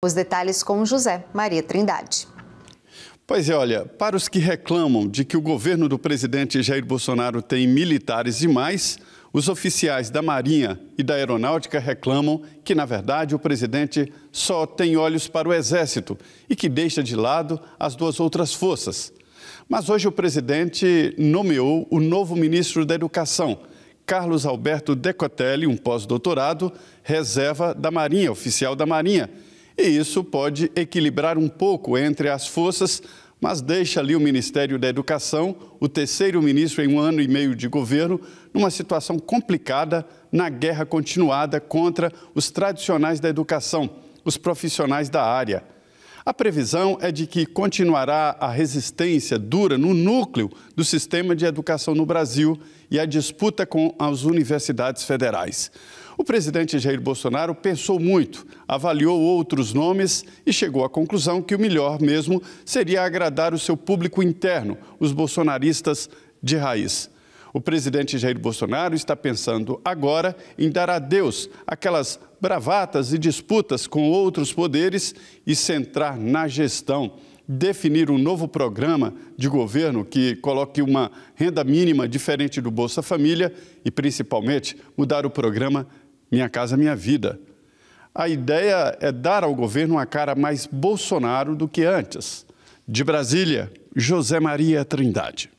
Os detalhes com José Maria Trindade. Pois é, olha, para os que reclamam de que o governo do presidente Jair Bolsonaro tem militares demais, os oficiais da Marinha e da Aeronáutica reclamam que, na verdade, o presidente só tem olhos para o Exército e que deixa de lado as duas outras forças. Mas hoje o presidente nomeou o novo ministro da Educação, Carlos Alberto Decotelli, um pós-doutorado, reserva da Marinha, oficial da Marinha e isso pode equilibrar um pouco entre as forças, mas deixa ali o Ministério da Educação, o terceiro ministro em um ano e meio de governo, numa situação complicada na guerra continuada contra os tradicionais da educação, os profissionais da área. A previsão é de que continuará a resistência dura no núcleo do sistema de educação no Brasil e a disputa com as universidades federais. O presidente Jair Bolsonaro pensou muito, avaliou outros nomes e chegou à conclusão que o melhor mesmo seria agradar o seu público interno, os bolsonaristas de raiz. O presidente Jair Bolsonaro está pensando agora em dar adeus àquelas bravatas e disputas com outros poderes e centrar na gestão. Definir um novo programa de governo que coloque uma renda mínima diferente do Bolsa Família e, principalmente, mudar o programa Minha Casa Minha Vida. A ideia é dar ao governo uma cara mais Bolsonaro do que antes. De Brasília, José Maria Trindade.